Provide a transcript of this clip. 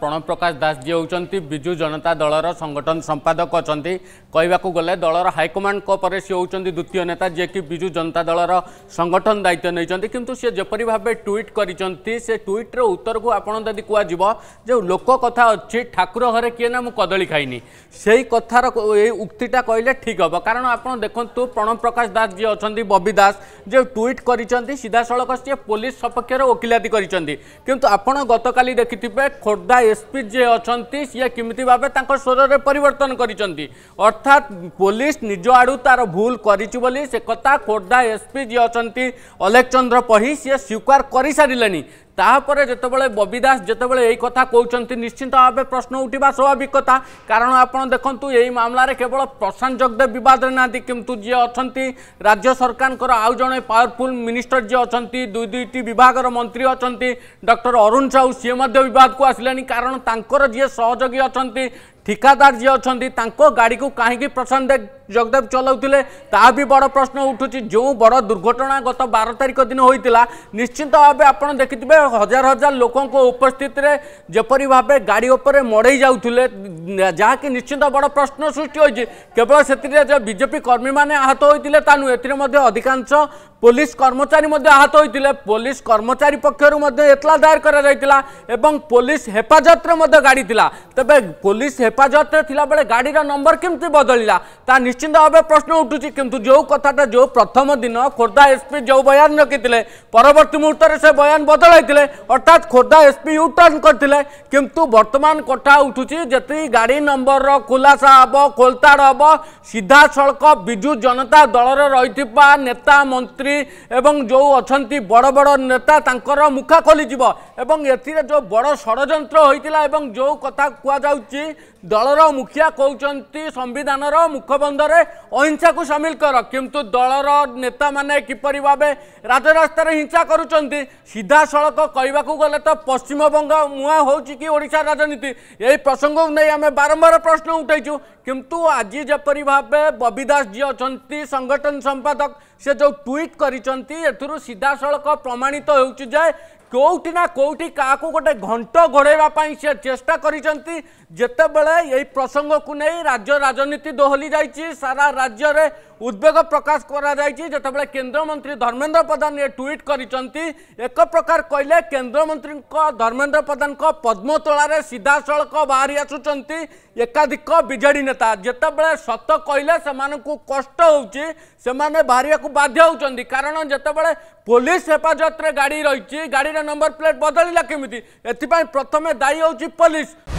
প্রণব প্রকাশ দাস যে হচ্ছেন বিজু জনতা দলর সংগঠন সম্পাদক অনেক কহবাকু গেলে দলর হাইকমাণ্ড পরে সি হচ্ছেন দ্বিতীয় নেতা যিনি বিজু জনতা দলর সংগঠন দায়িত্ব নিয়েছেন কিন্তু সে যেপরি ভাবে ট্যুইট করেছেন সে ট্যুইটর উত্তরকু আপনার যদি কুহযিব যে লোক কথা অছি ঠাকুর ঘরে কি না মু কদলী খাইনি সেই কথার এই উক্তিটা কহিলে ঠিক হব কারণ আপনার দেখুন প্রণব প্রকাশ দাস যে অনেক ববি দাস যে ট্যুইট করেছেন সিধাসলখ সি পুলিশ সপক্ষের ওকিলাতি করেছেন কিন্তু আপনার গতকাল দেখি খোর্ধা एसपी जे अच्छा सी केमि भावे स्वर स्वरले परिवर्तन गरिन्छ अर्थात् निज आडु तार भूल गरिछु खोर्धा एसपी जी अच्छा अलेख चन्द्र पही सि स्वीकार सारे ତାପରେ ଯେତେବେଳେ ବବି ଦାସ ଯେତେବେଳେ ଏଇ କଥା କହୁଛନ୍ତି ନିଶ୍ଚିନ୍ତ ଭାବେ ପ୍ରଶ୍ନ ଉଠିବା ସ୍ୱାଭାବିକ କଥା କାରଣ ଆପଣ ଦେଖନ୍ତୁ ଏହି ମାମଲାରେ କେବଳ ପ୍ରଶାନ୍ତ ଜଗଦେବ ବିବାଦରେ ନାହାନ୍ତି କିନ୍ତୁ ଯିଏ ଅଛନ୍ତି ରାଜ୍ୟ ସରକାରଙ୍କର ଆଉ ଜଣେ ପାୱାରଫୁଲ୍ ମିନିଷ୍ଟର ଯିଏ ଅଛନ୍ତି ଦୁଇ ଦୁଇଟି ବିଭାଗର ମନ୍ତ୍ରୀ ଅଛନ୍ତି ଡକ୍ଟର ଅରୁଣ ସାହୁ ସିଏ ମଧ୍ୟ ବିବାଦକୁ ଆସିଲେଣି କାରଣ ତାଙ୍କର ଯିଏ ସହଯୋଗୀ ଅଛନ୍ତି ठिकादार जी अच्छा गाड़ी को कहीं प्रशांत जगदेव चलाते भी बड़ प्रश्न उठू जो बड़ दुर्घटना गत बार तारिख दिन होता निश्चिंत भावे आप देखिए हजार हजार लोकों उपस्थित जपरि भाव गाड़ी उपर मड़े जाते जहाँ कि बड़ प्रश्न सृष्टि होवल से बीजेपी कर्मी मैंने आहत होते नु एधिकाश पुलिस कर्मचारी आहत होते पुलिस कर्मचारी पक्षर एतला दायर कर पुलिस हेफाजत गाड़ी थी तेज पुलिस হেফাজতরে থাকবে গাড়ির নম্বর কমিটি বদলিলা তা নিশ্চিন্ত ভাবে প্রশ্ন উঠুছি কিন্তু যে কথাটা যে প্রথম দিন খোর্ধা এসপি যে বয়ান রকিলে পরবর্তী মুহূর্তে সে বয়ান বদলাইলে অর্থাৎ খোর্ধা এসপি ইউটর্ন করে কিন্তু বর্তমান কথা উঠুছি যেত গাড়ি নম্বর খুলাসা হব খোলতাড় হব সিধাসলখ বিজু জনতা দলর রয়েছে নেতা মন্ত্রী এবং যে অনেক বড় বড় নেতা তাঁকর মুখা খোলিযোগ এবং এতে যে বড় ষড়যন্ত্র হয়েছিল এবং যে কথা কুয়া যাচ্ছে ଦଳର ମୁଖିଆ କହୁଛନ୍ତି ସମ୍ବିଧାନର ମୁଖବନ୍ଧରେ ଅହିଂସାକୁ ସାମିଲ କର କିନ୍ତୁ ଦଳର ନେତାମାନେ କିପରି ଭାବେ ରାଜରାସ୍ତାରେ ହିଂସା କରୁଛନ୍ତି ସିଧାସଳଖ କହିବାକୁ ଗଲେ ତ ପଶ୍ଚିମବଙ୍ଗ ମୁହାଁ ହେଉଛି କି ଓଡ଼ିଶା ରାଜନୀତି ଏହି ପ୍ରସଙ୍ଗକୁ ନେଇ ଆମେ ବାରମ୍ବାର ପ୍ରଶ୍ନ ଉଠାଇଛୁ किंतु आज जपरी भाव बबिदास जी अच्छा संगठन संपादक से जो ट्विट कर सीधा सड़क प्रमाणित तो हो कौटिना कौटी क्या गोटे घंट घोड़ाई से चेष्टा करते प्रसंग को नहीं राज्य राजनीति दोहली जा सारा राज्य में उद्वेग प्रकाश करते केन्द्रमंत्री धर्मेन्द्र प्रधान ये ट्विट कर एक प्रकार कहले केन्द्रमंत्री धर्मेन्द्र प्रधान पद्मतोल सीधा सड़क बाहरी आसुच्च एकाधिक विजेड नेता ନେତା ଯେତେବେଳେ ସତ କହିଲେ ସେମାନଙ୍କୁ କଷ୍ଟ ହେଉଛି ସେମାନେ ବାହାରିବାକୁ ବାଧ୍ୟ ହେଉଛନ୍ତି କାରଣ ଯେତେବେଳେ ପୋଲିସ ହେଫାଜତରେ ଗାଡ଼ି ରହିଛି ଗାଡ଼ିର ନମ୍ବର ପ୍ଲେଟ୍ ବଦଳିଲା କେମିତି ଏଥିପାଇଁ ପ୍ରଥମେ ଦାୟୀ ହେଉଛି ପୋଲିସ